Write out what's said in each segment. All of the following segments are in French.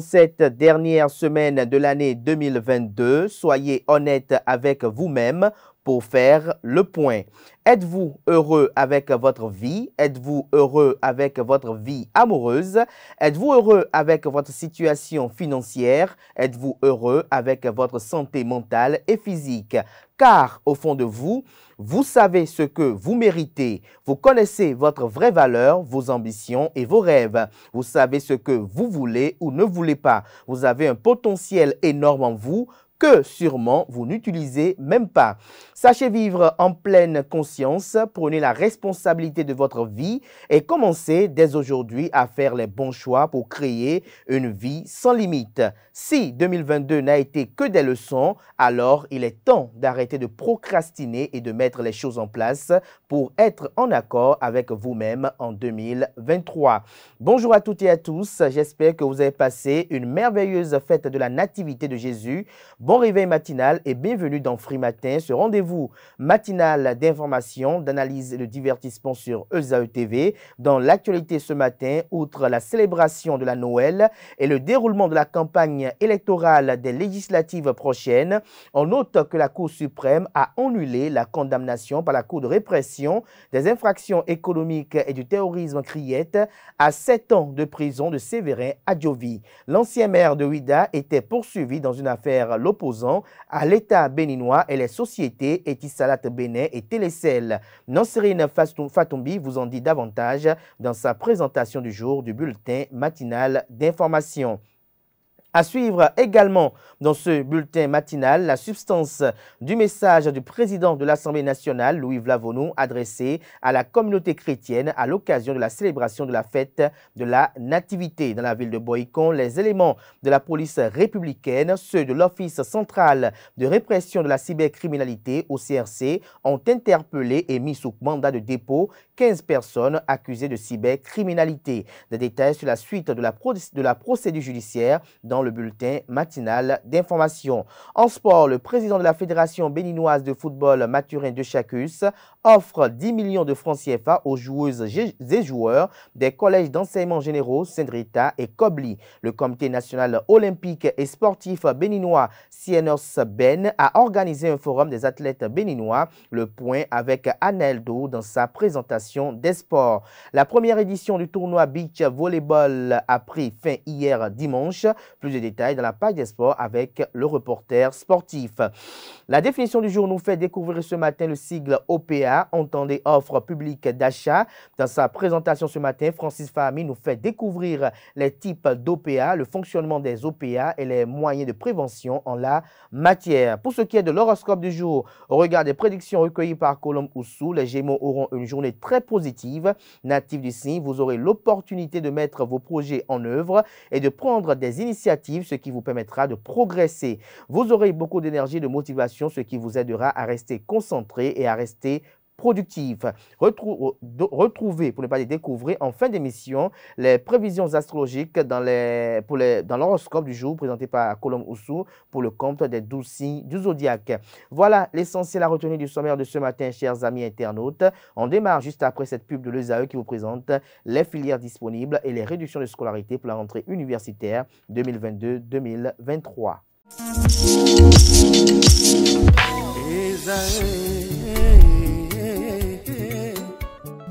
cette dernière semaine de l'année 2022, soyez honnête avec vous-même pour faire le point. Êtes-vous heureux avec votre vie? Êtes-vous heureux avec votre vie amoureuse? Êtes-vous heureux avec votre situation financière? Êtes-vous heureux avec votre santé mentale et physique? Car au fond de vous, vous savez ce que vous méritez. Vous connaissez votre vraie valeur, vos ambitions et vos rêves. Vous savez ce que vous voulez ou ne voulez pas. Vous avez un potentiel énorme en vous que sûrement vous n'utilisez même pas. Sachez vivre en pleine conscience, prenez la responsabilité de votre vie et commencez dès aujourd'hui à faire les bons choix pour créer une vie sans limite. Si 2022 n'a été que des leçons, alors il est temps d'arrêter de procrastiner et de mettre les choses en place pour être en accord avec vous-même en 2023. Bonjour à toutes et à tous, j'espère que vous avez passé une merveilleuse fête de la Nativité de Jésus. Bon réveil matinal et bienvenue dans Free Matin, ce rendez-vous vous matinale d'information, d'analyse et de divertissement sur ESAE TV. Dans l'actualité ce matin, outre la célébration de la Noël et le déroulement de la campagne électorale des législatives prochaines, on note que la Cour suprême a annulé la condamnation par la Cour de répression des infractions économiques et du terrorisme criette à 7 ans de prison de Sévérin Adjovi. L'ancien maire de Ouida était poursuivi dans une affaire l'opposant à l'État béninois et les sociétés et Etisalat Benet et Télécel. Nanserine Fatombi vous en dit davantage dans sa présentation du jour du bulletin matinal d'information. À suivre également dans ce bulletin matinal la substance du message du président de l'Assemblée nationale, Louis Vlavonou, adressé à la communauté chrétienne à l'occasion de la célébration de la fête de la Nativité. Dans la ville de Boïcon, les éléments de la police républicaine, ceux de l'Office central de répression de la cybercriminalité, au CRC, ont interpellé et mis sous mandat de dépôt 15 personnes accusées de cybercriminalité. Des détails sur la suite de la, de la procédure judiciaire dans le bulletin matinal d'information. En sport, le président de la Fédération béninoise de football, Mathurin Dechacus, offre 10 millions de francs CFA aux joueuses et joueurs des collèges d'enseignement généraux Cendrita et Kobli. Le comité national olympique et sportif béninois Sienos Ben a organisé un forum des athlètes béninois, le point avec Aneldo dans sa présentation des sports. La première édition du tournoi Beach Volleyball a pris fin hier dimanche détails dans la page des sports avec le reporter sportif. La définition du jour nous fait découvrir ce matin le sigle OPA, entendez offre publique d'achat. Dans sa présentation ce matin, Francis Fahmi nous fait découvrir les types d'OPA, le fonctionnement des OPA et les moyens de prévention en la matière. Pour ce qui est de l'horoscope du jour, au regard des prédictions recueillies par Colombe Oussou, les Gémeaux auront une journée très positive. Natif du signe, vous aurez l'opportunité de mettre vos projets en œuvre et de prendre des initiatives ce qui vous permettra de progresser. Vous aurez beaucoup d'énergie, de motivation, ce qui vous aidera à rester concentré et à rester productive. Euh, retrouvez, pour ne pas les découvrir, en fin d'émission, les prévisions astrologiques dans l'horoscope les, du jour présenté par Colomb Oussou pour le compte des douze signes du zodiaque. Voilà l'essentiel à retenir du sommaire de ce matin, chers amis internautes. On démarre juste après cette pub de l'ESAE qui vous présente les filières disponibles et les réductions de scolarité pour la rentrée universitaire 2022-2023.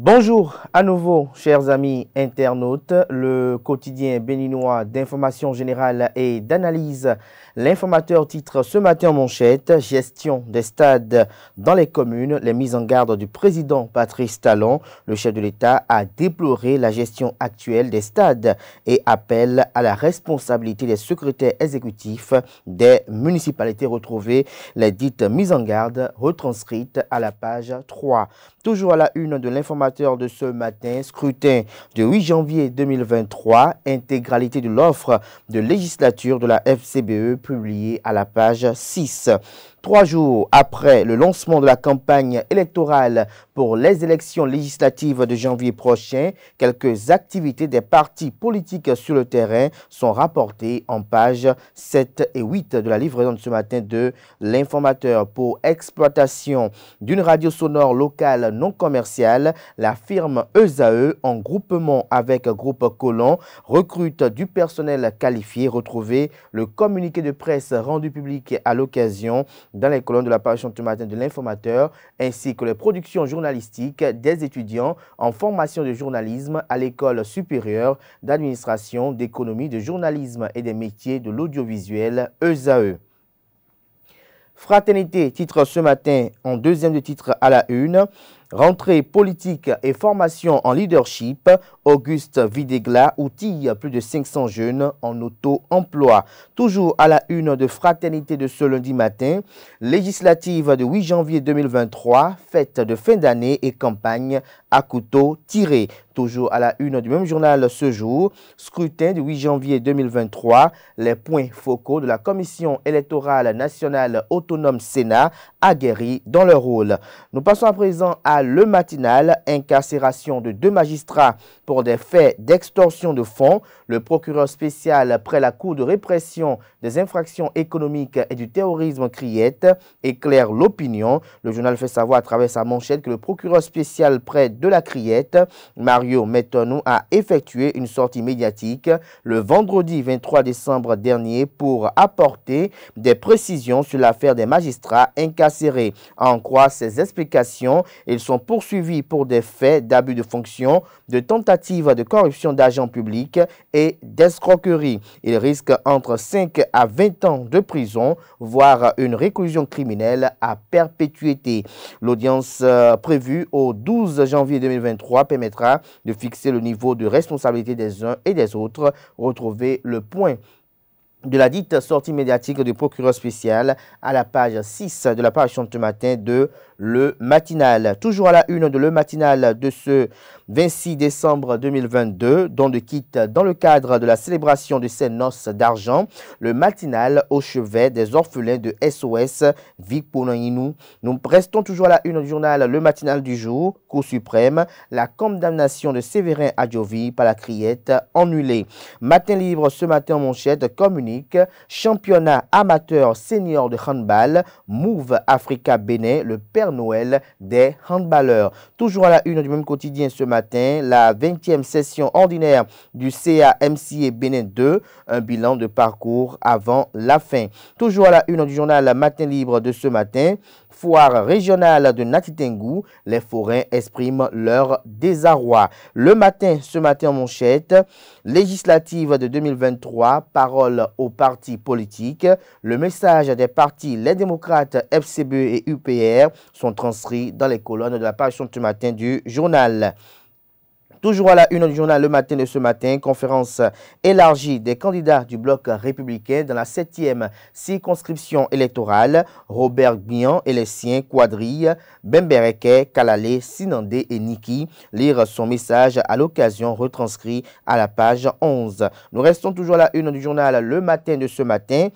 Bonjour à nouveau, chers amis internautes. Le quotidien béninois d'information générale et d'analyse. L'informateur titre ce matin en manchette Gestion des stades dans les communes, les mises en garde du président Patrice Talon. Le chef de l'État a déploré la gestion actuelle des stades et appelle à la responsabilité des secrétaires exécutifs des municipalités retrouvées. Les dites mises en garde retranscrites à la page 3 Toujours à la une de l'informateur de ce matin, scrutin de 8 janvier 2023, intégralité de l'offre de législature de la FCBE publiée à la page 6. Trois jours après le lancement de la campagne électorale pour les élections législatives de janvier prochain, quelques activités des partis politiques sur le terrain sont rapportées en pages 7 et 8 de la livraison de ce matin de l'informateur pour exploitation d'une radio sonore locale non commerciale. La firme ESAE, e, en groupement avec Groupe Colon, recrute du personnel qualifié. Retrouvez le communiqué de presse rendu public à l'occasion dans les colonnes de la de matin de l'informateur, ainsi que les productions journalistiques des étudiants en formation de journalisme à l'école supérieure d'administration, d'économie, de journalisme et des métiers de l'audiovisuel ESAE. E. Fraternité, titre ce matin en deuxième de titre à la une. Rentrée politique et formation en leadership, Auguste Videgla outille plus de 500 jeunes en auto-emploi. Toujours à la une de Fraternité de ce lundi matin, législative de 8 janvier 2023, fête de fin d'année et campagne à couteau tiré. Toujours à la une du même journal ce jour, scrutin du 8 janvier 2023, les points focaux de la Commission électorale nationale autonome Sénat a guéri dans leur rôle. Nous passons à présent à le matinal, incarcération de deux magistrats pour des faits d'extorsion de fonds. Le procureur spécial près la Cour de répression des infractions économiques et du terrorisme Criette éclaire l'opinion. Le journal fait savoir à travers sa manchette que le procureur spécial près de la Criette, Mario mettons nous à effectuer une sortie médiatique le vendredi 23 décembre dernier pour apporter des précisions sur l'affaire des magistrats incarcérés. En croix ces explications, ils sont poursuivis pour des faits d'abus de fonction, de tentatives de corruption d'agents publics et d'escroquerie. Ils risquent entre 5 à 20 ans de prison, voire une réclusion criminelle à perpétuité. L'audience euh, prévue au 12 janvier 2023 permettra de fixer le niveau de responsabilité des uns et des autres. retrouver le point de la dite sortie médiatique du procureur spécial à la page 6 de la page ce matin de le matinal. Toujours à la une de le matinal de ce 26 décembre 2022, dont de quitte dans le cadre de la célébration de ses noces d'argent, le matinal au chevet des orphelins de SOS Vigponaninou. Nous restons toujours à la une du journal Le Matinal du jour, Cour suprême, la condamnation de Séverin Adjovi par la criette annulée. Matin libre ce matin en manchette communique championnat amateur senior de handball, Move Africa Bénin, le père Noël des handballeurs. Toujours à la une du même quotidien ce matin, la 20e session ordinaire du et Bénin 2, un bilan de parcours avant la fin. Toujours à la une du journal Matin Libre de ce matin, foire régionale de Natitengu, les forains expriment leur désarroi. Le matin, ce matin en manchette, législative de 2023, parole aux partis politiques. Le message des partis, les démocrates, FCB et UPR sont transcrits dans les colonnes de la page ce matin du journal. Toujours à la une du journal le matin de ce matin, conférence élargie des candidats du bloc républicain dans la septième circonscription électorale, Robert Guillaume et les siens, Quadrille, Bembereke, Kalale, Sinandé et Niki, lire son message à l'occasion retranscrit à la page 11. Nous restons toujours à la une du journal le matin de ce matin.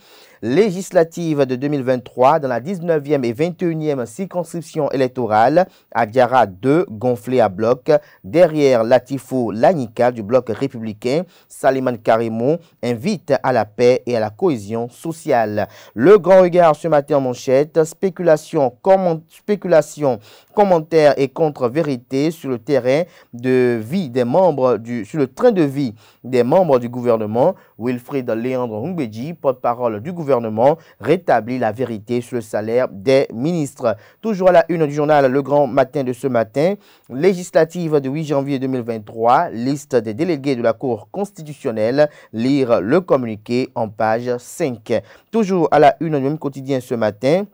Législative de 2023 dans la 19e et 21e circonscription électorale à Diara 2, gonflé à bloc, derrière Latifo Lanika du bloc républicain, Saliman Karimou invite à la paix et à la cohésion sociale. Le grand regard ce matin en manchette, spéculation, comment, spéculation commentaires et contre vérité sur le terrain de vie des membres du, sur le train de vie des membres du gouvernement. Wilfried Léandre Houmbedji, porte-parole du gouvernement, rétablit la vérité sur le salaire des ministres. Toujours à la une du journal Le Grand Matin de ce matin, législative de 8 janvier 2023, liste des délégués de la Cour constitutionnelle, lire le communiqué en page 5. Toujours à la une du même quotidien ce matin,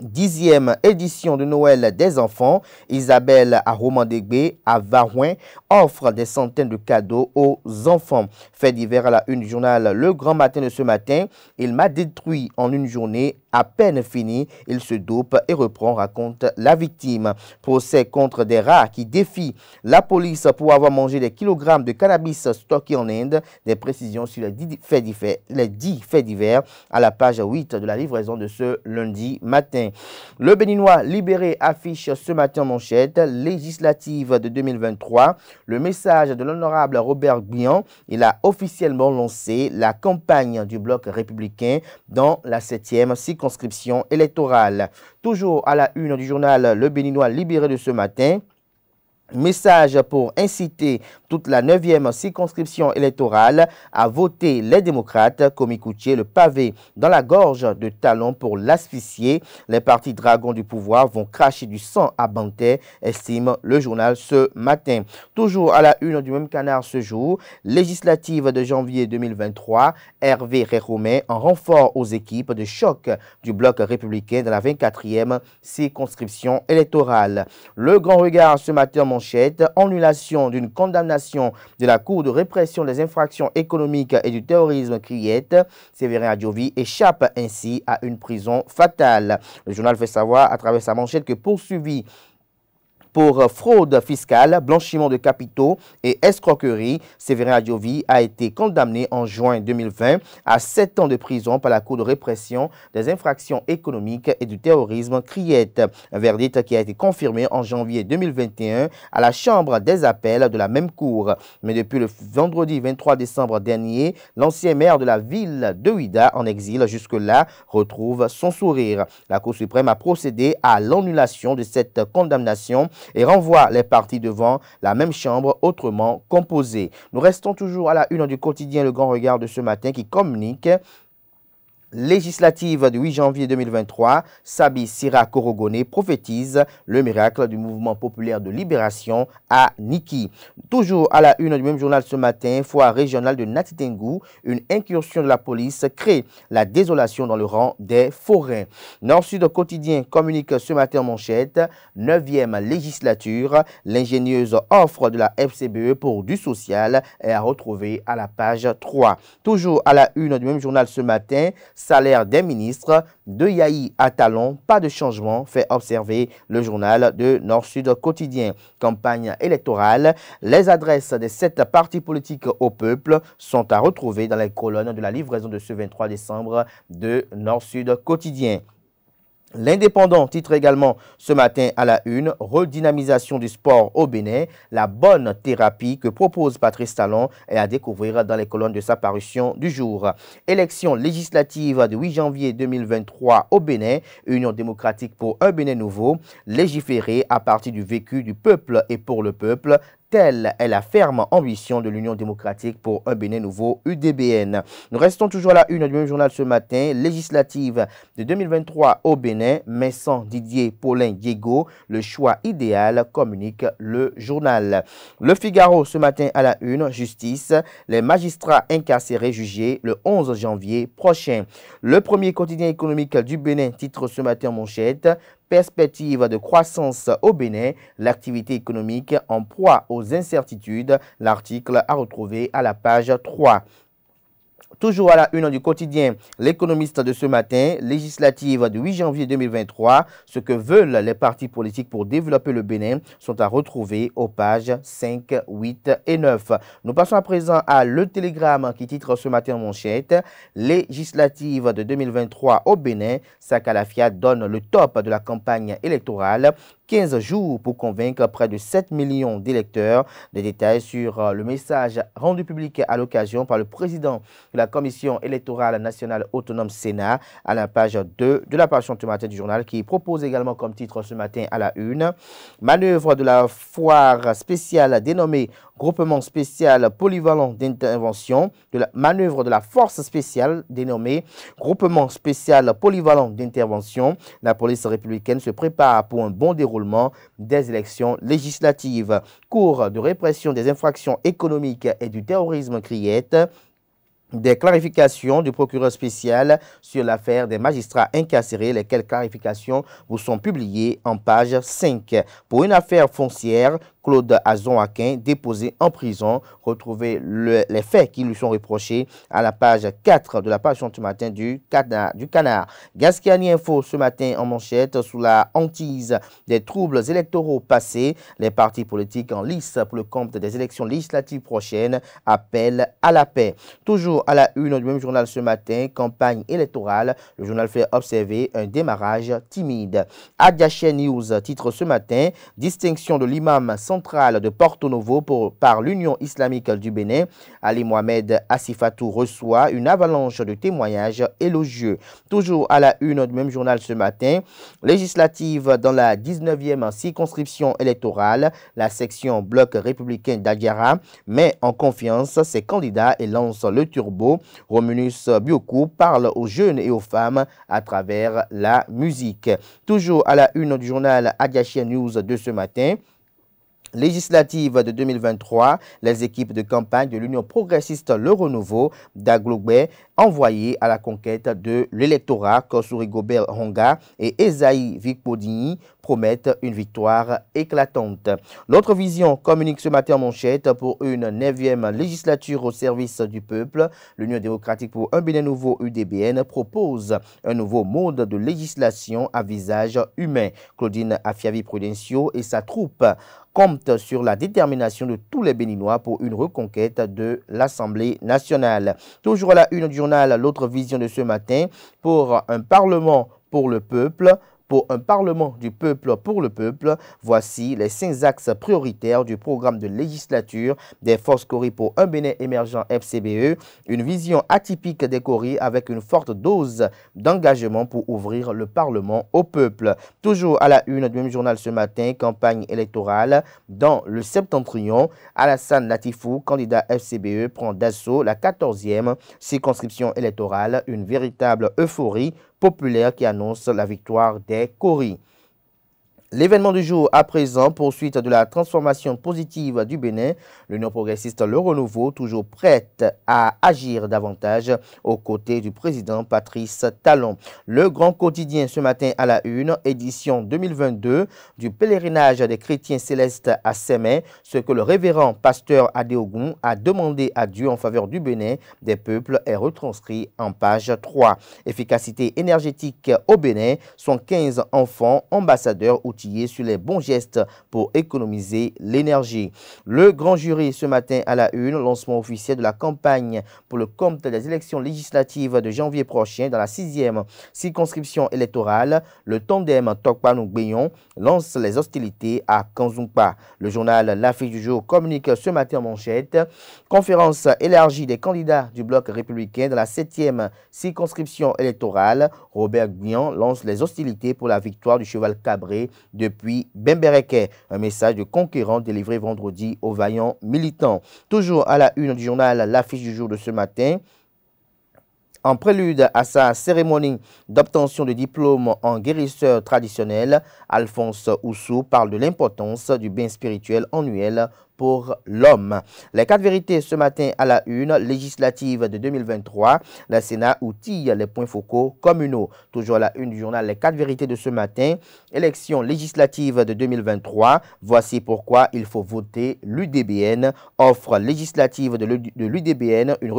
dixième édition de Noël des enfants, Isabelle à à Varouin, offre des centaines de cadeaux aux enfants. Fait divers à la une journal Le Grand Matin de ce matin, il m'a détruit en une journée, à peine fini, il se dope et reprend, raconte la victime. Procès contre des rats qui défient la police pour avoir mangé des kilogrammes de cannabis stockés en Inde. Des précisions sur les dix faits divers, à la page 8 de la livraison de ce lundi matin. Le Béninois libéré affiche ce matin en manchette législative de 2023. Le message de l'honorable Robert Guillon, il a officiellement lancé la campagne du bloc républicain dans la 7e circonscription électorale. Toujours à la une du journal Le Béninois libéré de ce matin, Message pour inciter toute la 9e circonscription électorale à voter les démocrates, comme écoutier le pavé dans la gorge de Talon pour l'asphyxier. Les partis dragons du pouvoir vont cracher du sang à Bantais, estime le journal ce matin. Toujours à la une du même canard ce jour, législative de janvier 2023, Hervé Réhomé en renfort aux équipes de choc du bloc républicain dans la 24e circonscription électorale. Le grand regard ce matin manchette, annulation d'une condamnation de la Cour de répression des infractions économiques et du terrorisme criette, Séverin Adjovi échappe ainsi à une prison fatale. Le journal fait savoir à travers sa manchette que poursuivi pour euh, fraude fiscale, blanchiment de capitaux et escroquerie. Séverin Adjovi a été condamné en juin 2020 à 7 ans de prison par la Cour de répression des infractions économiques et du terrorisme, CRIET. Un verdict qui a été confirmé en janvier 2021 à la Chambre des appels de la même Cour. Mais depuis le vendredi 23 décembre dernier, l'ancien maire de la ville de Ouida, en exil jusque-là, retrouve son sourire. La Cour suprême a procédé à l'annulation de cette condamnation et renvoie les parties devant la même chambre autrement composée. Nous restons toujours à la une du quotidien Le Grand Regard de ce matin qui communique législative du 8 janvier 2023, Sabi Sira Korogone prophétise le miracle du mouvement populaire de libération à Niki. Toujours à la une du même journal ce matin, foire régionale de Natitengu, une incursion de la police crée la désolation dans le rang des forains. Nord-Sud Quotidien communique ce matin en manchette, 9e législature, l'ingénieuse offre de la FCBE pour du social est à retrouver à la page 3. Toujours à la une du même journal ce matin, salaire des ministres de Yahi à Talon, pas de changement, fait observer le journal de Nord-Sud quotidien. Campagne électorale, les adresses des sept partis politiques au peuple sont à retrouver dans les colonnes de la livraison de ce 23 décembre de Nord-Sud quotidien. L'indépendant titre également ce matin à la une, redynamisation du sport au Bénin, la bonne thérapie que propose Patrice Talon est à découvrir dans les colonnes de sa parution du jour. Élection législative de 8 janvier 2023 au Bénin, Union démocratique pour un Bénin nouveau, légiférer à partir du vécu du peuple et pour le peuple, Telle est la ferme ambition de l'Union démocratique pour un Bénin nouveau UDBN. Nous restons toujours à la une du même journal ce matin, législative de 2023 au Bénin, mais sans Didier Paulin Diego, le choix idéal, communique le journal. Le Figaro ce matin à la une, justice, les magistrats incarcérés jugés le 11 janvier prochain. Le premier quotidien économique du Bénin titre ce matin en manchette, Perspective de croissance au Bénin, l'activité économique en proie aux incertitudes, l'article à retrouver à la page 3. Toujours à la une du quotidien, l'économiste de ce matin, législative du 8 janvier 2023, ce que veulent les partis politiques pour développer le Bénin sont à retrouver aux pages 5, 8 et 9. Nous passons à présent à Le Télégramme qui titre ce matin en manchette Législative de 2023 au Bénin, Sakalafia donne le top de la campagne électorale. 15 jours pour convaincre près de 7 millions d'électeurs. Des détails sur euh, le message rendu public à l'occasion par le président de la Commission électorale nationale autonome Sénat à la page 2 de la page du du journal qui propose également comme titre ce matin à la une. Manœuvre de la foire spéciale dénommée groupement spécial polyvalent d'intervention de la manœuvre de la force spéciale dénommée groupement spécial polyvalent d'intervention. La police républicaine se prépare pour un bon déroulement des élections législatives. Cours de répression des infractions économiques et du terrorisme criette des clarifications du procureur spécial sur l'affaire des magistrats incarcérés, lesquelles clarifications vous sont publiées en page 5. Pour une affaire foncière, Claude Azon-Aquin, déposé en prison. Retrouvez les faits qui lui sont reprochés à la page 4 de la page du matin du, canard, du Gascani Info ce matin en manchette sous la hantise des troubles électoraux passés. Les partis politiques en lice pour le compte des élections législatives prochaines appellent à la paix. Toujours à la une du même journal ce matin, campagne électorale, le journal fait observer un démarrage timide. Adyaché News titre ce matin, distinction de l'imam sans centrale de Porto Novo pour, par l'Union islamique du Bénin, Ali Mohamed Asifatou reçoit une avalanche de témoignages élogieux. Toujours à la une du même journal ce matin, législative dans la 19e circonscription électorale, la section bloc républicain d'Adiara met en confiance ses candidats et lance le turbo. Romunus Biokou parle aux jeunes et aux femmes à travers la musique. Toujours à la une du journal Adiachia News de ce matin, législative de 2023, les équipes de campagne de l'Union progressiste Le Renouveau d'Agloubé envoyées à la conquête de l'électorat Kosuri Gobert Honga et Esaïe Vicpodini promettent une victoire éclatante. L'autre vision communique ce matin en manchette pour une neuvième législature au service du peuple. L'Union démocratique pour un Bénin nouveau UDBN propose un nouveau mode de législation à visage humain. Claudine Afiavi Prudencio et sa troupe compte sur la détermination de tous les Béninois pour une reconquête de l'Assemblée nationale. Toujours à la une du journal, l'autre vision de ce matin, pour un Parlement pour le peuple, pour un Parlement du peuple pour le peuple. Voici les cinq axes prioritaires du programme de législature des forces cori pour un Bénin émergent FCBE, une vision atypique des cori avec une forte dose d'engagement pour ouvrir le Parlement au peuple. Toujours à la une du même journal ce matin, campagne électorale dans le septentrion, Alassane Latifou, candidat FCBE, prend d'assaut la 14e circonscription électorale, une véritable euphorie populaire qui annonce la victoire des Coris. L'événement du jour à présent, poursuite de la transformation positive du Bénin, l'Union progressiste Le Renouveau, toujours prête à agir davantage aux côtés du président Patrice Talon. Le grand quotidien ce matin à la une, édition 2022 du pèlerinage des chrétiens célestes à Sémé, ce que le révérend pasteur Adéogun a demandé à Dieu en faveur du Bénin des peuples est retranscrit en page 3. Efficacité énergétique au Bénin, sont 15 enfants, ambassadeurs ou sur les bons gestes pour économiser l'énergie. Le grand jury ce matin à la une, lancement officiel de la campagne pour le compte des élections législatives de janvier prochain dans la sixième circonscription électorale. Le tandem Tokpanougbéon lance les hostilités à Kanzumpa. Le journal L'Afrique du jour communique ce matin en manchette. Conférence élargie des candidats du bloc républicain dans la septième circonscription électorale. Robert Guignan lance les hostilités pour la victoire du cheval cabré depuis Bembereke. Un message de conquérant délivré vendredi aux vaillants militants. Toujours à la une du journal L'affiche du jour de ce matin, en prélude à sa cérémonie d'obtention de diplôme en guérisseur traditionnel, Alphonse Oussou parle de l'importance du bien spirituel annuel pour l'homme. Les quatre vérités ce matin à la une, législative de 2023, la Sénat outille les points focaux communaux. Toujours à la une du journal, les quatre vérités de ce matin, élection législative de 2023, voici pourquoi il faut voter l'UDBN, offre législative de l'UDBN, une,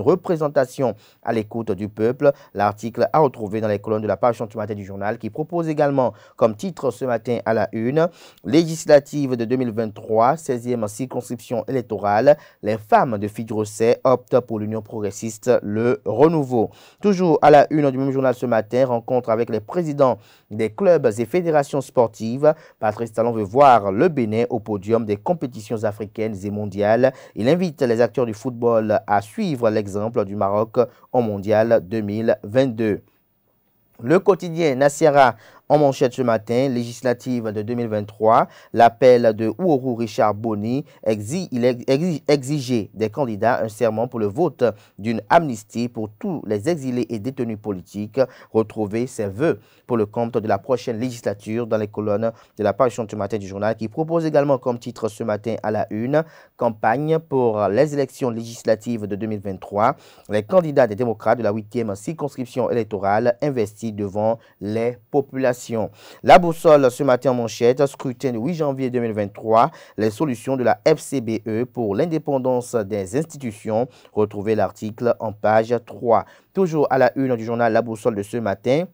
représentation, à l'écoute du peuple. L'article a retrouvé dans les colonnes de la page du matin du journal qui propose également comme titre ce matin à la une, législative de 2023, c'est circonscription électorale, les femmes de Fidrosset optent pour l'Union progressiste Le Renouveau. Toujours à la une du même journal ce matin, rencontre avec les présidents des clubs et fédérations sportives. Patrice Talon veut voir le Bénin au podium des compétitions africaines et mondiales. Il invite les acteurs du football à suivre l'exemple du Maroc au mondial 2022. Le quotidien Nassira en manchette ce matin, législative de 2023, l'appel de Ouorou Richard Bonny exige, exigeait des candidats un serment pour le vote d'une amnistie pour tous les exilés et détenus politiques. Retrouver ses voeux pour le compte de la prochaine législature dans les colonnes de la parution ce matin du journal qui propose également comme titre ce matin à la une campagne pour les élections législatives de 2023. Les candidats des démocrates de la 8e circonscription électorale investis devant les populations. La boussole ce matin en manchette, scrutin le 8 janvier 2023, les solutions de la FCBE pour l'indépendance des institutions. Retrouvez l'article en page 3. Toujours à la une du journal La boussole de ce matin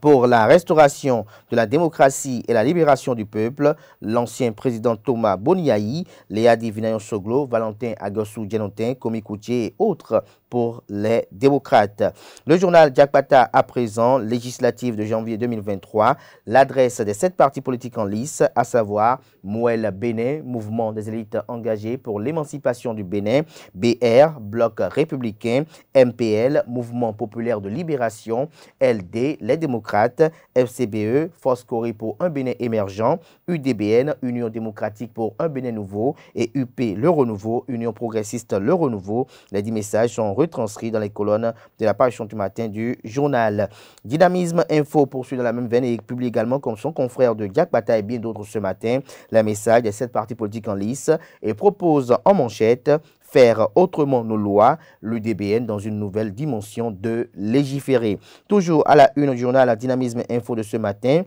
pour la restauration de la démocratie et la libération du peuple, l'ancien président Thomas Boniaï, Léa Divinayon Soglo, Valentin Agossou Djenotin, Komi Koutier et autres pour les démocrates. Le journal Jakpata à présent, législative de janvier 2023, l'adresse des sept partis politiques en lice, à savoir Mouel Bénin, Mouvement des élites engagées pour l'émancipation du Bénin, BR, Bloc républicain, MPL, Mouvement populaire de libération, LD, les démocrates démocrate, FCBE, Force Corée pour un Bénin émergent, UDBN, Union démocratique pour un Bénin nouveau et UP le renouveau, Union progressiste le renouveau. Les dix messages sont retranscrits dans les colonnes de la page du matin du journal. Dynamisme Info poursuit dans la même veine et publie également comme son confrère de Jack Bata et bien d'autres ce matin la message des sept partis politiques en lice et propose en manchette faire autrement nos lois, l'UDBN dans une nouvelle dimension de légiférer. Toujours à la une du journal à Dynamisme Info de ce matin,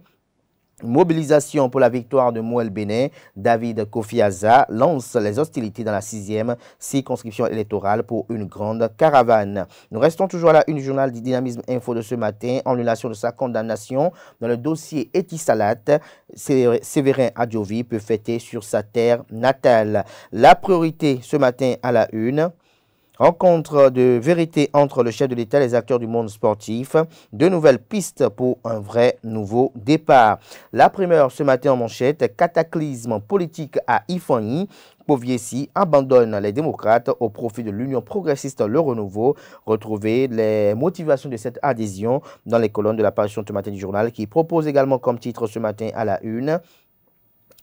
Mobilisation pour la victoire de Mouel Bénin, David Kofi Aza lance les hostilités dans la sixième circonscription électorale pour une grande caravane. Nous restons toujours à la une journal du Dynamisme Info de ce matin, en relation de sa condamnation dans le dossier Etisalat, Séverin Adjovi peut fêter sur sa terre natale. La priorité ce matin à la une, Rencontre de vérité entre le chef de l'État et les acteurs du monde sportif. De nouvelles pistes pour un vrai nouveau départ. La primeur ce matin en manchette, cataclysme politique à Ifani. Poviesi abandonne les démocrates au profit de l'Union progressiste Le Renouveau. Retrouvez les motivations de cette adhésion dans les colonnes de la ce matin du journal qui propose également comme titre ce matin à la une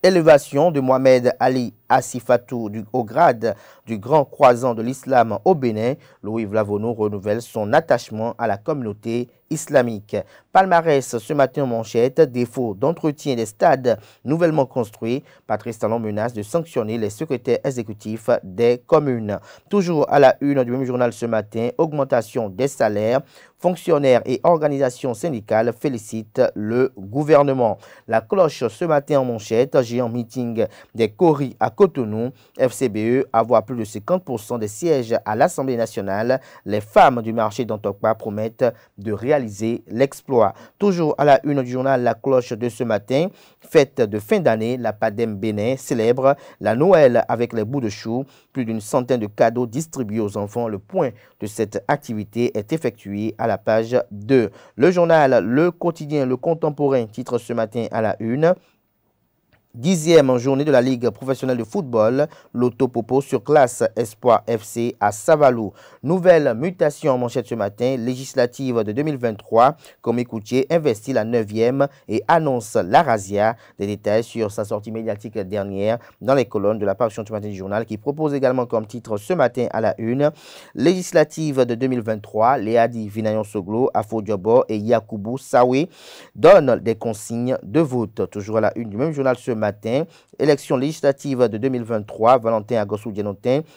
élévation de Mohamed Ali Asifatou du, au grade du grand croisant de l'islam au Bénin, Louis Vlavono renouvelle son attachement à la communauté islamique. Palmarès ce matin en manchette, défaut d'entretien des stades nouvellement construits. Patrice Talon menace de sanctionner les secrétaires exécutifs des communes. Toujours à la une du même journal ce matin, augmentation des salaires. Fonctionnaires et organisations syndicales félicitent le gouvernement. La cloche ce matin en manchette, géant meeting des Coris à Cotonou. FCBE avoir plus de 50% des sièges à l'Assemblée nationale, les femmes du marché d'Antokpa promettent de réaliser l'exploit. Toujours à la une du journal La Cloche de ce matin, fête de fin d'année, la PADEM Bénin célèbre la Noël avec les bouts de chou. Plus d'une centaine de cadeaux distribués aux enfants. Le point de cette activité est effectué à la page 2. Le journal Le Quotidien, Le Contemporain titre ce matin à la une dixième journée de la Ligue professionnelle de football, l'autopopo sur classe Espoir FC à Savalou. Nouvelle mutation en manchette ce matin, législative de 2023. Comme écoutier investit la neuvième et annonce la razia. Des détails sur sa sortie médiatique dernière dans les colonnes de la parution du matin du journal qui propose également comme titre ce matin à la une, législative de 2023, Léadi Vinayon Soglo, Afo et Yakubu Sawe donnent des consignes de vote. Toujours à la une du même journal ce matin matin, élection législative de 2023, Valentin agossou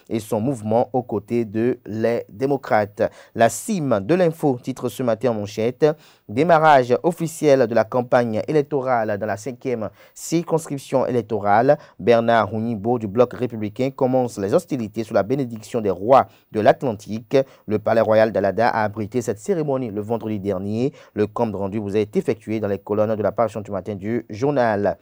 et son mouvement aux côtés de les démocrates. La cime de l'info titre ce matin en manchette, démarrage officiel de la campagne électorale dans la cinquième circonscription électorale. Bernard Rounibo du Bloc républicain commence les hostilités sous la bénédiction des rois de l'Atlantique. Le palais royal d'Alada a abrité cette cérémonie le vendredi dernier. Le compte rendu vous a été effectué dans les colonnes de la page du matin du journal.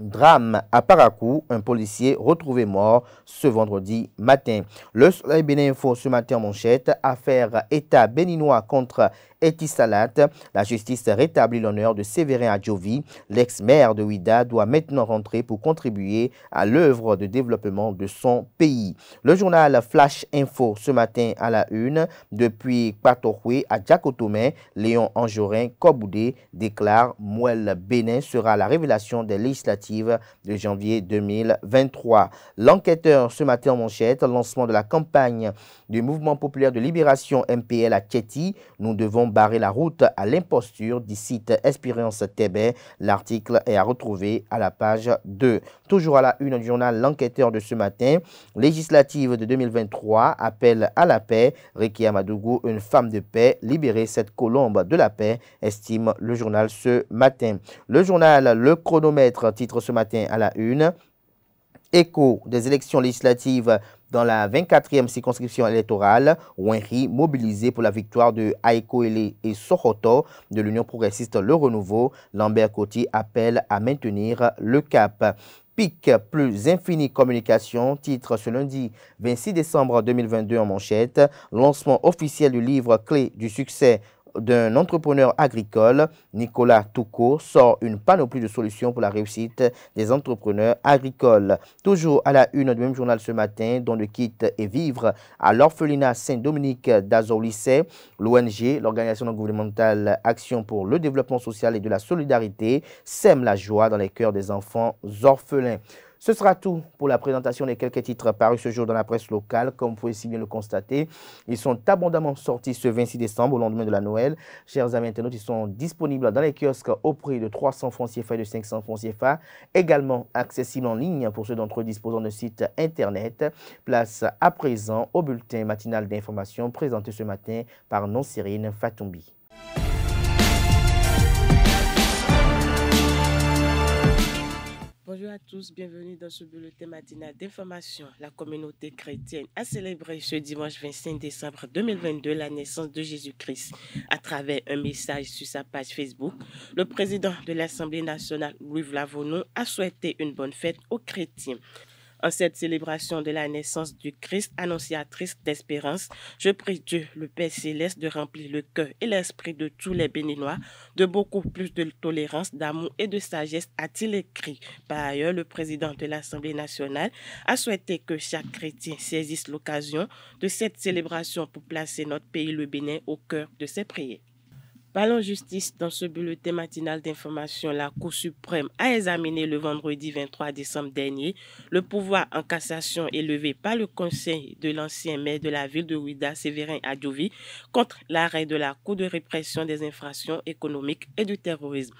Drame à Parakou, un policier retrouvé mort ce vendredi matin. Le Soleil Info ce matin en manchette, affaire État béninois contre Etisalat. La justice rétablit l'honneur de Séverin Adjovi. L'ex-maire de Ouida doit maintenant rentrer pour contribuer à l'œuvre de développement de son pays. Le journal Flash Info ce matin à la une, depuis Patochoué à Djakotomé, Léon Anjorin Koboudé déclare Mouel Bénin sera la révélation des législatives de janvier 2023. L'enquêteur ce matin en manchette, lancement de la campagne du mouvement populaire de libération MPL à Ketty. Nous devons barrer la route à l'imposture du site Espérance Tébet. L'article est à retrouver à la page 2. Toujours à la une du journal L'enquêteur de ce matin, législative de 2023, appel à la paix. Riki Amadougou, une femme de paix, libérer cette colombe de la paix, estime le journal ce matin. Le journal Le Chronomètre titre ce matin à la une. Écho des élections législatives dans la 24e circonscription électorale, Wenri mobilisé pour la victoire de Ele et Sohoto de l'Union progressiste Le Renouveau, Lambert Coty appelle à maintenir le cap. PIC plus infini Communication, titre ce lundi 26 décembre 2022 en manchette, lancement officiel du livre Clé du succès d'un entrepreneur agricole, Nicolas Toucault, sort une panoplie de solutions pour la réussite des entrepreneurs agricoles. Toujours à la une du même journal ce matin, dont le kit et vivre à l'orphelinat Saint-Dominique d'Azor-Lycée, l'ONG, l'organisation non gouvernementale Action pour le développement social et de la solidarité, sème la joie dans les cœurs des enfants orphelins. Ce sera tout pour la présentation des quelques titres parus ce jour dans la presse locale. Comme vous pouvez si bien le constater, ils sont abondamment sortis ce 26 décembre, au lendemain de la Noël. Chers amis internautes, ils sont disponibles dans les kiosques au prix de 300 francs CFA et de 500 francs CFA. Également accessibles en ligne pour ceux d'entre eux disposant de sites Internet. Place à présent au bulletin matinal d'information présenté ce matin par non Fatoumbi. Fatumbi. Bonjour à tous, bienvenue dans ce bulletin matinal d'information. La communauté chrétienne a célébré ce dimanche 25 décembre 2022 la naissance de Jésus-Christ. À travers un message sur sa page Facebook, le président de l'Assemblée nationale, Louis Vlavono, a souhaité une bonne fête aux chrétiens. En cette célébration de la naissance du Christ, annonciatrice d'espérance, je prie Dieu, le Père céleste, de remplir le cœur et l'esprit de tous les Béninois de beaucoup plus de tolérance, d'amour et de sagesse, a-t-il écrit. Par ailleurs, le président de l'Assemblée nationale a souhaité que chaque chrétien saisisse l'occasion de cette célébration pour placer notre pays, le Bénin, au cœur de ses prières. Parlons justice dans ce bulletin matinal d'information. La Cour suprême a examiné le vendredi 23 décembre dernier le pouvoir en cassation élevé par le conseil de l'ancien maire de la ville de Ouida, Séverin Adjovi, contre l'arrêt de la Cour de répression des infractions économiques et du terrorisme.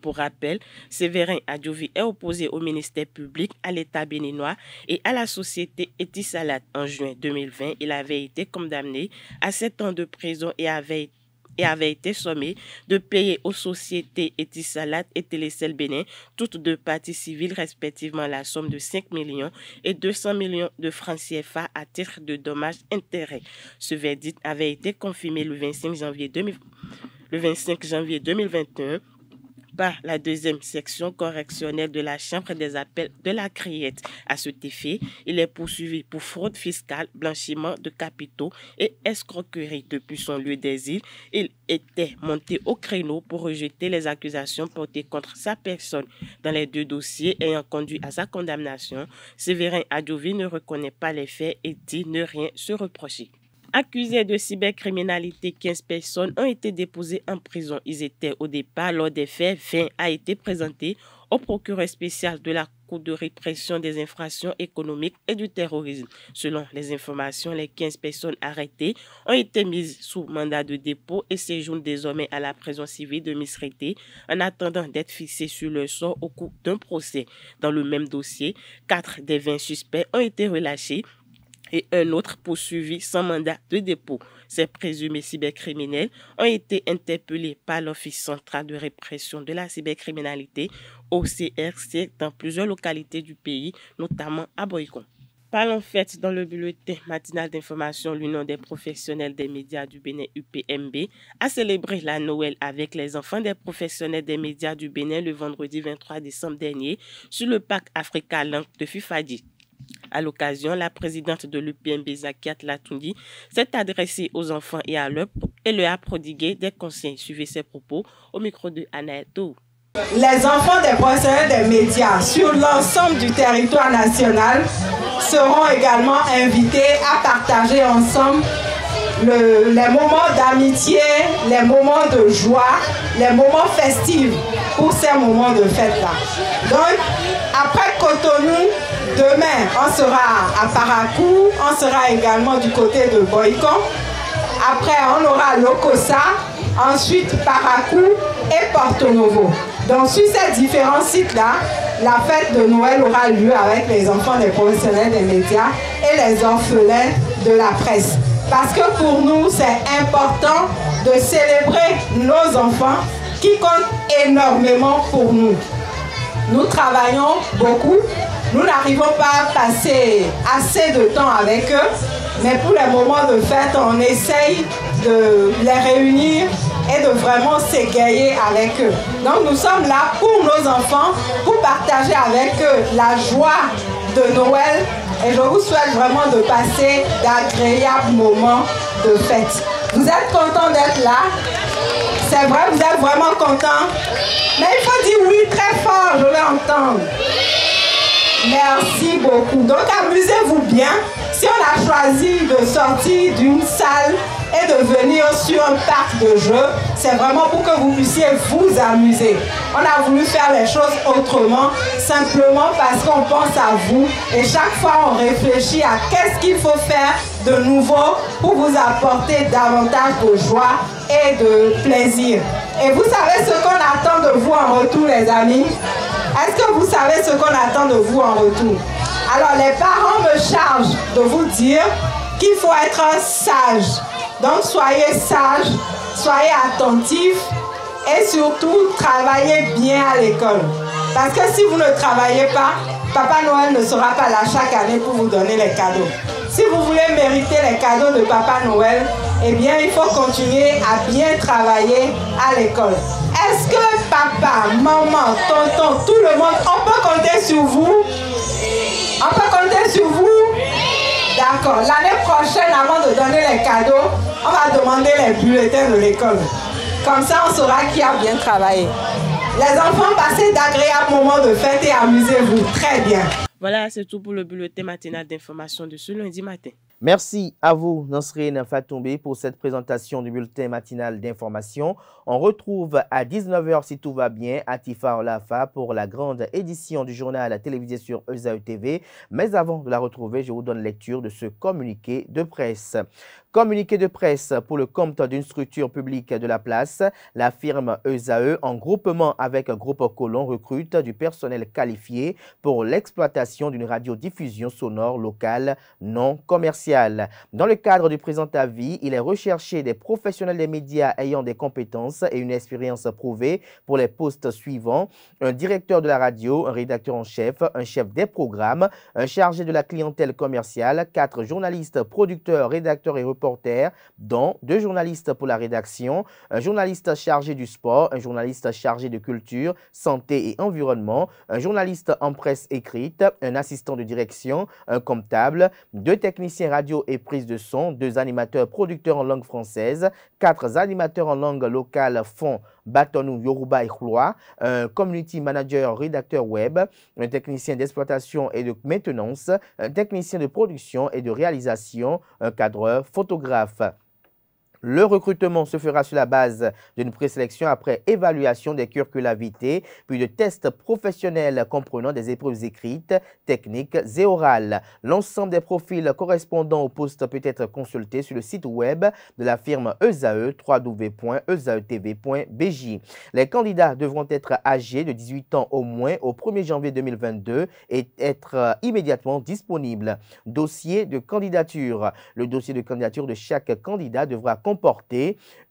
Pour rappel, Séverin Adjovi est opposé au ministère public, à l'État béninois et à la société Etisalat. En juin 2020, il avait été condamné à 7 ans de prison et avait été et avait été sommé de payer aux sociétés Etisalat et Télécel Bénin, toutes deux parties civiles respectivement, la somme de 5 millions et 200 millions de francs CFA à titre de dommages-intérêts. Ce verdict avait été confirmé le 25 janvier, le 25 janvier 2021 par la deuxième section correctionnelle de la Chambre des appels de la Criette. À cet effet, il est poursuivi pour fraude fiscale, blanchiment de capitaux et escroquerie. Depuis son lieu d'exil, il était monté au créneau pour rejeter les accusations portées contre sa personne. Dans les deux dossiers ayant conduit à sa condamnation, Séverin Adjovi ne reconnaît pas les faits et dit ne rien se reprocher accusés de cybercriminalité, 15 personnes ont été déposées en prison. Ils étaient au départ lors des faits. 20 a été présenté au procureur spécial de la Cour de répression des infractions économiques et du terrorisme. Selon les informations, les 15 personnes arrêtées ont été mises sous mandat de dépôt et séjournent désormais à la prison civile de Misrété en attendant d'être fixées sur leur sort au cours d'un procès. Dans le même dossier, 4 des 20 suspects ont été relâchés et un autre poursuivi sans mandat de dépôt. Ces présumés cybercriminels ont été interpellés par l'Office central de répression de la cybercriminalité, OCRC, dans plusieurs localités du pays, notamment à Boycon. Parlons fait, dans le bulletin matinal d'information. L'Union des professionnels des médias du Bénin UPMB a célébré la Noël avec les enfants des professionnels des médias du Bénin le vendredi 23 décembre dernier sur le parc Africa Link de Fufadi. À l'occasion, la présidente de l'UPMB, Zakiat Latundi, s'est adressée aux enfants et à l'UP et leur a prodigué des conseils. Suivez ses propos au micro de Aneto. Les enfants des professionnels des médias sur l'ensemble du territoire national seront également invités à partager ensemble les moments d'amitié, les moments de joie, les moments festifs pour ces moments de fête-là. Donc, après Cotonou, Demain, on sera à Parakou, on sera également du côté de Boycon. Après, on aura Locosa, ensuite Parakou et Porto Novo. Donc, sur ces différents sites-là, la fête de Noël aura lieu avec les enfants des professionnels des médias et les orphelins de la presse. Parce que pour nous, c'est important de célébrer nos enfants qui comptent énormément pour nous. Nous travaillons beaucoup nous n'arrivons pas à passer assez de temps avec eux, mais pour les moments de fête, on essaye de les réunir et de vraiment s'égayer avec eux. Donc nous sommes là pour nos enfants, pour partager avec eux la joie de Noël et je vous souhaite vraiment de passer d'agréables moments de fête. Vous êtes content d'être là C'est vrai, vous êtes vraiment content Mais il faut dire oui très fort, je vais entendre. Merci beaucoup. Donc amusez-vous bien. Si on a choisi de sortir d'une salle et de venir sur un parc de jeux, c'est vraiment pour que vous puissiez vous amuser. On a voulu faire les choses autrement, simplement parce qu'on pense à vous et chaque fois on réfléchit à qu'est-ce qu'il faut faire de nouveau pour vous apporter davantage de joie et de plaisir. Et vous savez ce qu'on attend de vous en retour les amis est-ce que vous savez ce qu'on attend de vous en retour Alors les parents me chargent de vous dire qu'il faut être sage. Donc soyez sage, soyez attentif et surtout travaillez bien à l'école. Parce que si vous ne travaillez pas, Papa Noël ne sera pas là chaque année pour vous donner les cadeaux. Si vous voulez mériter les cadeaux de Papa Noël, eh bien, il faut continuer à bien travailler à l'école. Est-ce que papa, maman, tonton, tout le monde, on peut compter sur vous On peut compter sur vous D'accord. L'année prochaine, avant de donner les cadeaux, on va demander les bulletins de l'école. Comme ça, on saura qui a bien travaillé. Les enfants, passez d'agréables moments de fête et amusez-vous. Très bien. Voilà, c'est tout pour le bulletin matinal d'information de ce lundi matin. Merci à vous, Nansrine Fatoumbi, pour cette présentation du bulletin matinal d'information. On retrouve à 19h, si tout va bien, Atifa Olafa pour la grande édition du journal à télévisé sur EZAE TV. Mais avant de la retrouver, je vous donne lecture de ce communiqué de presse. Communiqué de presse pour le compte d'une structure publique de la place, la firme ESAE, e, en groupement avec un Groupe Colon, recrute du personnel qualifié pour l'exploitation d'une radiodiffusion sonore locale non commerciale. Dans le cadre du présent avis, il est recherché des professionnels des médias ayant des compétences et une expérience prouvée pour les postes suivants, un directeur de la radio, un rédacteur en chef, un chef des programmes, un chargé de la clientèle commerciale, quatre journalistes, producteurs, rédacteurs et représentants dont deux journalistes pour la rédaction, un journaliste chargé du sport, un journaliste chargé de culture, santé et environnement, un journaliste en presse écrite, un assistant de direction, un comptable, deux techniciens radio et prise de son, deux animateurs producteurs en langue française, quatre animateurs en langue locale font Batonou Yoruba Ikhloa, un euh, community manager, rédacteur web, un technicien d'exploitation et de maintenance, un technicien de production et de réalisation, un cadreur, photographe. Le recrutement se fera sur la base d'une présélection après évaluation des curriculavités puis de tests professionnels comprenant des épreuves écrites, techniques et orales. L'ensemble des profils correspondants au poste peut être consulté sur le site web de la firme ESAE, www.ezaetv.bj. Les candidats devront être âgés de 18 ans au moins au 1er janvier 2022 et être immédiatement disponibles. Dossier de candidature. Le dossier de candidature de chaque candidat devra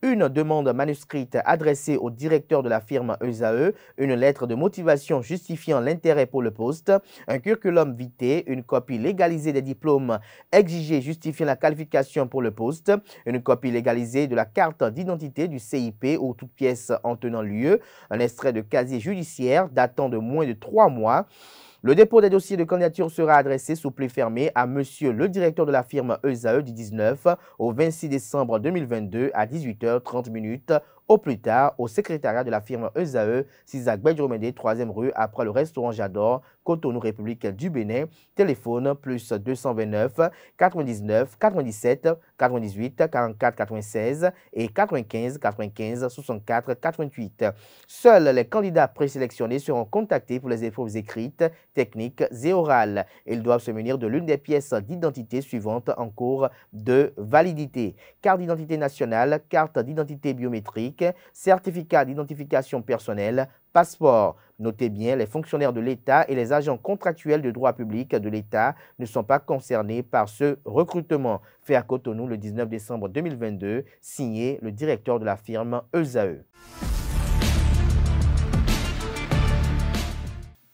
une demande manuscrite adressée au directeur de la firme ESAE, e, une lettre de motivation justifiant l'intérêt pour le poste, un curriculum vitae, une copie légalisée des diplômes exigés justifiant la qualification pour le poste, une copie légalisée de la carte d'identité du CIP ou toute pièce en tenant lieu, un extrait de casier judiciaire datant de moins de trois mois, le dépôt des dossiers de candidature sera adressé sous plaie fermé à monsieur le directeur de la firme ESAE du 19 au 26 décembre 2022 à 18h30 au plus tard au secrétariat de la firme ESAE, Sisak des 3e rue, après le restaurant J'adore, Cotonou, République du Bénin. Téléphone plus 229 99 97 98 44 96 et 95 95 64 88. Seuls les candidats présélectionnés seront contactés pour les épreuves écrites, techniques et orales. Ils doivent se munir de l'une des pièces d'identité suivantes en cours de validité. Carte d'identité nationale, carte d'identité biométrique, certificat d'identification personnelle, passeport. Notez bien, les fonctionnaires de l'État et les agents contractuels de droit public de l'État ne sont pas concernés par ce recrutement fait à Cotonou le 19 décembre 2022, signé le directeur de la firme ESAE.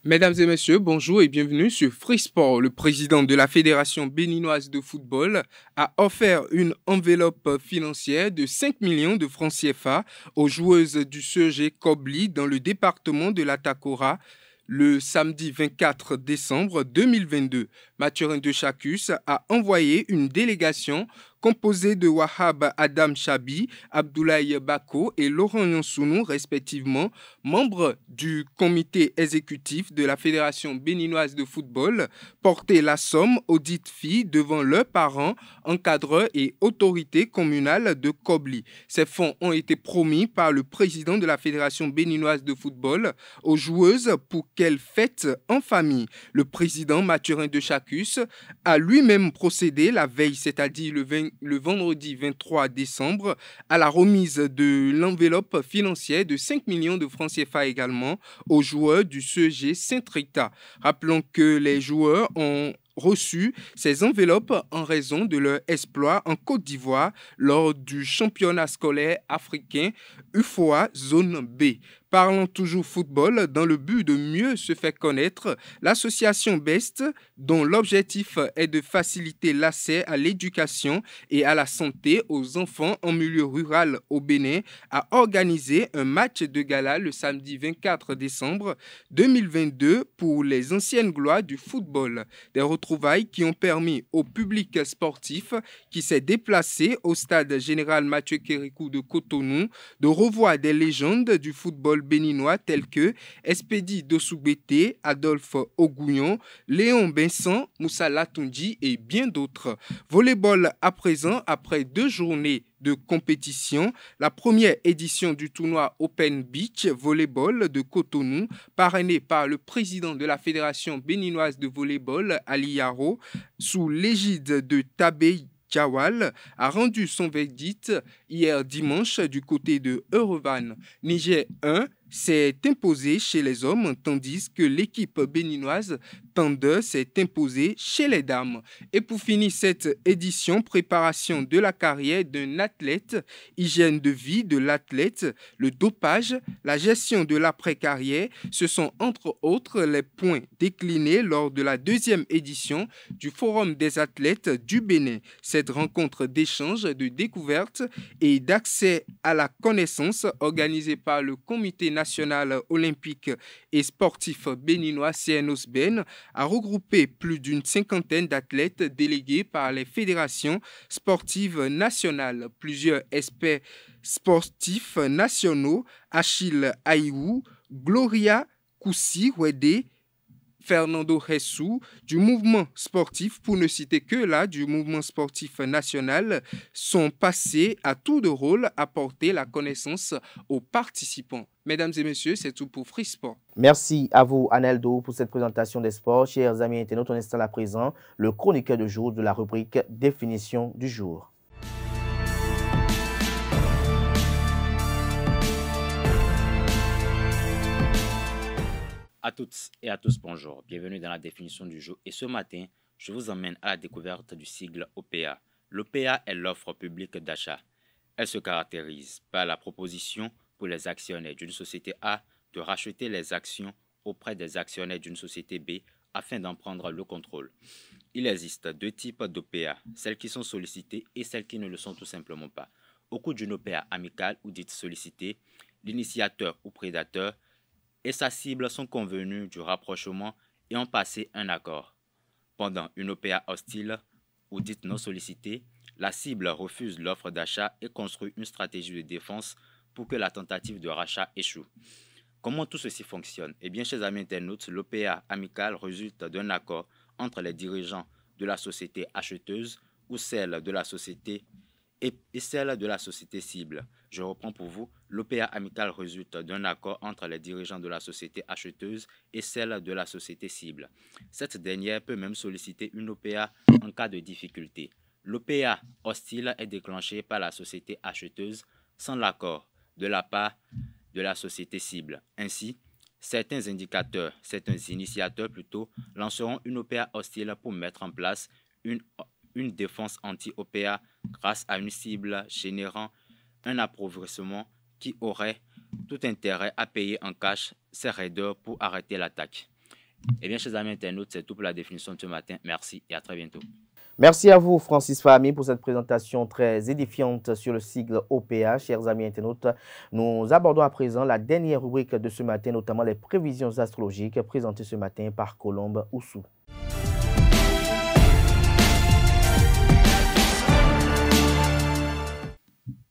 Mesdames et messieurs, bonjour et bienvenue sur Free Sport. Le président de la Fédération béninoise de football a offert une enveloppe financière de 5 millions de francs CFA aux joueuses du CEG Kobli dans le département de l'Atacora le samedi 24 décembre 2022. Mathurin de Chacus a envoyé une délégation composé de Wahab Adam Chabi, Abdoulaye Bako et Laurent Yonsounou, respectivement, membres du comité exécutif de la Fédération béninoise de football, portaient la somme aux dites filles devant leurs parents, encadreurs et autorités communales de Kobli. Ces fonds ont été promis par le président de la Fédération béninoise de football aux joueuses pour qu'elles fêtent en famille. Le président Mathurin de Chacus a lui-même procédé la veille, c'est-à-dire le 20 le vendredi 23 décembre à la remise de l'enveloppe financière de 5 millions de francs CFA également aux joueurs du CEG Saint-Rita. Rappelons que les joueurs ont reçu ces enveloppes en raison de leur exploit en Côte d'Ivoire lors du championnat scolaire africain UFOA Zone B. Parlons toujours football dans le but de mieux se faire connaître. L'association BEST, dont l'objectif est de faciliter l'accès à l'éducation et à la santé aux enfants en milieu rural au Bénin, a organisé un match de gala le samedi 24 décembre 2022 pour les anciennes gloires du football. Des retrouvailles qui ont permis au public sportif qui s'est déplacé au stade général Mathieu Kérikou de Cotonou de revoir des légendes du football béninois tels que Espedi Dosoubété, Adolphe Ogouillon, Léon Benson, Moussa Latundi et bien d'autres. Volleyball à présent, après deux journées de compétition. La première édition du tournoi Open Beach Volleyball de Cotonou, parrainé par le président de la Fédération béninoise de volleyball, Ali Yaro, sous l'égide de Tabei Jawal a rendu son verdict hier dimanche du côté de Eurovan Niger 1, s'est imposé chez les hommes, tandis que l'équipe béninoise Tender s'est imposée chez les dames. Et pour finir cette édition, préparation de la carrière d'un athlète, hygiène de vie de l'athlète, le dopage, la gestion de l'après-carrière, ce sont entre autres les points déclinés lors de la deuxième édition du Forum des athlètes du Bénin. Cette rencontre d'échange, de découverte et d'accès à la connaissance organisée par le comité national national olympique et sportif béninois CNOSBEN a regroupé plus d'une cinquantaine d'athlètes délégués par les fédérations sportives nationales. Plusieurs experts sportifs nationaux, Achille Aïou, Gloria Koussi-Wede, Fernando Ressou du mouvement sportif, pour ne citer que là, du mouvement sportif national, sont passés à tout de rôle à porter la connaissance aux participants. Mesdames et messieurs, c'est tout pour Free Merci à vous, Aneldo, pour cette présentation des sports. Chers amis internautes, on instant à présent le chroniqueur de jour de la rubrique Définition du jour. À toutes et à tous, bonjour. Bienvenue dans la définition du jour. Et ce matin, je vous emmène à la découverte du sigle OPA. L'OPA est l'offre publique d'achat. Elle se caractérise par la proposition pour les actionnaires d'une société A de racheter les actions auprès des actionnaires d'une société B afin d'en prendre le contrôle. Il existe deux types d'OPA, celles qui sont sollicitées et celles qui ne le sont tout simplement pas. Au cours d'une OPA amicale ou dite sollicitée, l'initiateur ou prédateur et sa cible sont convenus du rapprochement et ont passé un accord. Pendant une OPA hostile ou dite non sollicitée, la cible refuse l'offre d'achat et construit une stratégie de défense pour que la tentative de rachat échoue. Comment tout ceci fonctionne Eh bien, chers amis internautes, l'OPA amicale résulte d'un accord entre les dirigeants de la société acheteuse ou celle de la société et, celle de la société cible. Je reprends pour vous, l'OPA amicale résulte d'un accord entre les dirigeants de la société acheteuse et celle de la société cible. Cette dernière peut même solliciter une OPA en cas de difficulté. L'OPA hostile est déclenchée par la société acheteuse sans l'accord de la part de la société cible. Ainsi, certains indicateurs, certains initiateurs plutôt, lanceront une OPA hostile pour mettre en place une, une défense anti-OPA grâce à une cible générant un appauvrissement qui aurait tout intérêt à payer en cash ses raideurs pour arrêter l'attaque. Eh bien, chers amis internautes, c'est tout pour la définition de ce matin. Merci et à très bientôt. Merci à vous, Francis Fahmi, pour cette présentation très édifiante sur le sigle OPA. Chers amis internautes, nous abordons à présent la dernière rubrique de ce matin, notamment les prévisions astrologiques présentées ce matin par Colombe Oussou.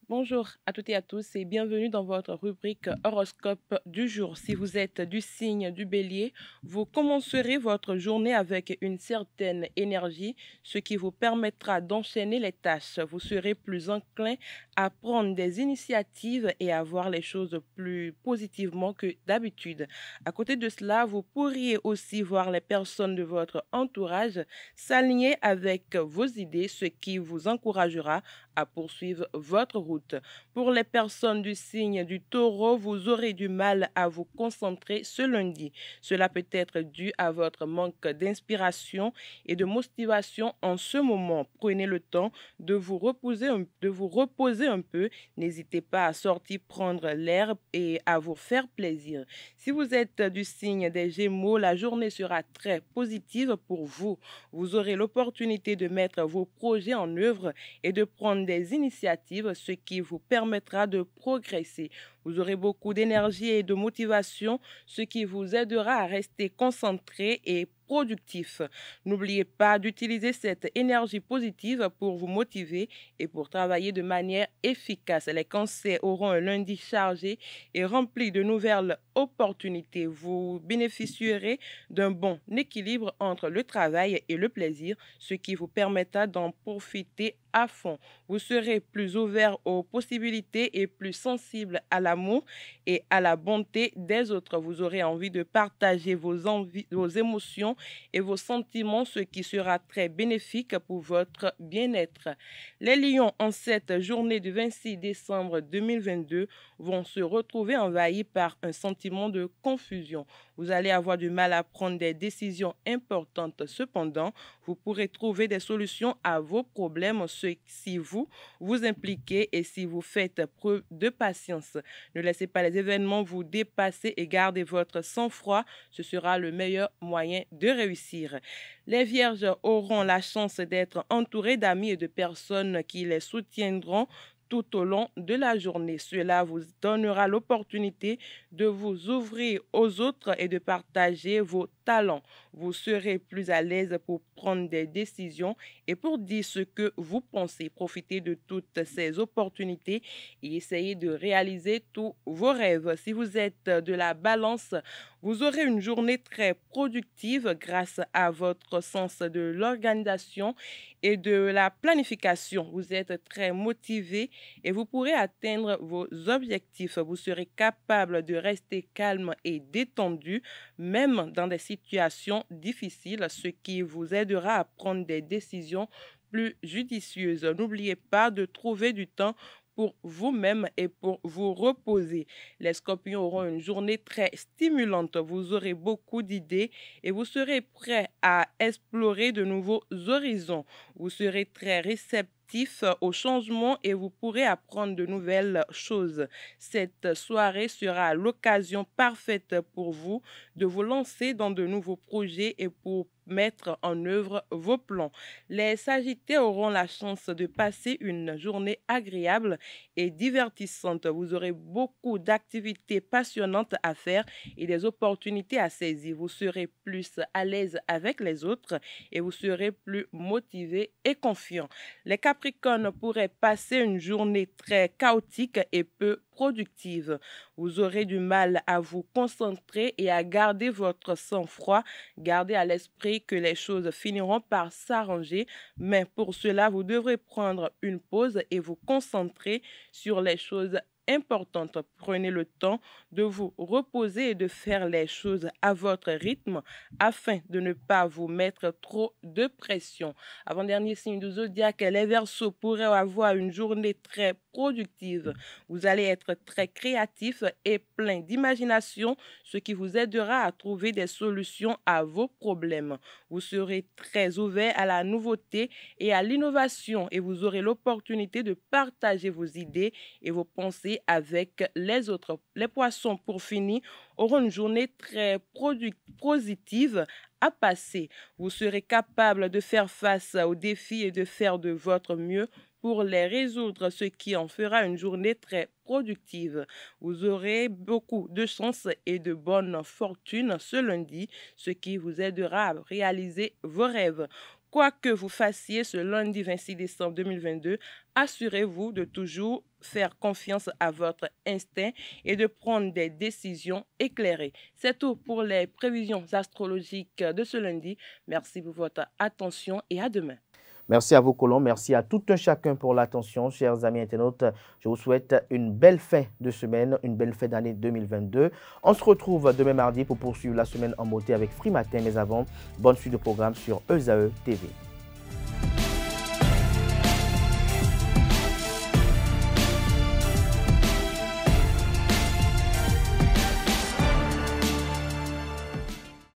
Bonjour à toutes et à tous et bienvenue dans votre rubrique horoscope du jour. Si vous êtes du signe du bélier, vous commencerez votre journée avec une certaine énergie, ce qui vous permettra d'enchaîner les tâches. Vous serez plus enclin à prendre des initiatives et à voir les choses plus positivement que d'habitude. À côté de cela, vous pourriez aussi voir les personnes de votre entourage s'aligner avec vos idées, ce qui vous encouragera à poursuivre votre route. Pour les personnes du signe du taureau, vous aurez du mal à vous concentrer ce lundi. Cela peut être dû à votre manque d'inspiration et de motivation en ce moment. Prenez le temps de vous reposer, de vous reposer un peu, n'hésitez pas à sortir prendre l'herbe et à vous faire plaisir. Si vous êtes du signe des Gémeaux, la journée sera très positive pour vous. Vous aurez l'opportunité de mettre vos projets en œuvre et de prendre des initiatives, ce qui vous permettra de progresser. Vous aurez beaucoup d'énergie et de motivation, ce qui vous aidera à rester concentré et productif. N'oubliez pas d'utiliser cette énergie positive pour vous motiver et pour travailler de manière efficace. Les conseils auront un lundi chargé et rempli de nouvelles opportunités. Vous bénéficierez d'un bon équilibre entre le travail et le plaisir, ce qui vous permettra d'en profiter fond. Vous serez plus ouvert aux possibilités et plus sensible à l'amour et à la bonté des autres. Vous aurez envie de partager vos, envies, vos émotions et vos sentiments, ce qui sera très bénéfique pour votre bien-être. Les lions, en cette journée du 26 décembre 2022, vont se retrouver envahis par un sentiment de confusion. Vous allez avoir du mal à prendre des décisions importantes. Cependant, vous pourrez trouver des solutions à vos problèmes si vous vous impliquez et si vous faites preuve de patience. Ne laissez pas les événements vous dépasser et gardez votre sang-froid. Ce sera le meilleur moyen de réussir. Les Vierges auront la chance d'être entourées d'amis et de personnes qui les soutiendront tout au long de la journée. Cela vous donnera l'opportunité de vous ouvrir aux autres et de partager vos talent. Vous serez plus à l'aise pour prendre des décisions et pour dire ce que vous pensez. Profitez de toutes ces opportunités et essayez de réaliser tous vos rêves. Si vous êtes de la balance, vous aurez une journée très productive grâce à votre sens de l'organisation et de la planification. Vous êtes très motivé et vous pourrez atteindre vos objectifs. Vous serez capable de rester calme et détendu, même dans des situations situation difficile, ce qui vous aidera à prendre des décisions plus judicieuses. N'oubliez pas de trouver du temps pour vous-même et pour vous reposer. Les scorpions auront une journée très stimulante. Vous aurez beaucoup d'idées et vous serez prêt à explorer de nouveaux horizons. Vous serez très réceptif euh, au changement et vous pourrez apprendre de nouvelles choses. Cette soirée sera l'occasion parfaite pour vous de vous lancer dans de nouveaux projets et pour mettre en œuvre vos plans. Les Sagittaires auront la chance de passer une journée agréable et divertissante. Vous aurez beaucoup d'activités passionnantes à faire et des opportunités à saisir. Vous serez plus à l'aise avec les autres et vous serez plus motivé et confiant. Les Capricornes pourraient passer une journée très chaotique et peu productive. Vous aurez du mal à vous concentrer et à garder votre sang-froid. Gardez à l'esprit que les choses finiront par s'arranger, mais pour cela, vous devrez prendre une pause et vous concentrer sur les choses importantes. Prenez le temps de vous reposer et de faire les choses à votre rythme afin de ne pas vous mettre trop de pression. Avant-dernier signe du zodiaque, les versos pourraient avoir une journée très productive. Vous allez être très créatif et plein d'imagination, ce qui vous aidera à trouver des solutions à vos problèmes. Vous serez très ouvert à la nouveauté et à l'innovation et vous aurez l'opportunité de partager vos idées et vos pensées avec les autres. Les poissons, pour finir, auront une journée très positive à passer. Vous serez capable de faire face aux défis et de faire de votre mieux pour les résoudre, ce qui en fera une journée très productive. Vous aurez beaucoup de chance et de bonne fortune ce lundi, ce qui vous aidera à réaliser vos rêves. Quoi que vous fassiez ce lundi 26 décembre 2022, assurez-vous de toujours faire confiance à votre instinct et de prendre des décisions éclairées. C'est tout pour les prévisions astrologiques de ce lundi. Merci pour votre attention et à demain. Merci à vos colons, Merci à tout un chacun pour l'attention. Chers amis internautes, je vous souhaite une belle fin de semaine, une belle fin d'année 2022. On se retrouve demain mardi pour poursuivre la semaine en beauté avec Free Matin. Mais avant, bonne suite de programme sur ESAE TV.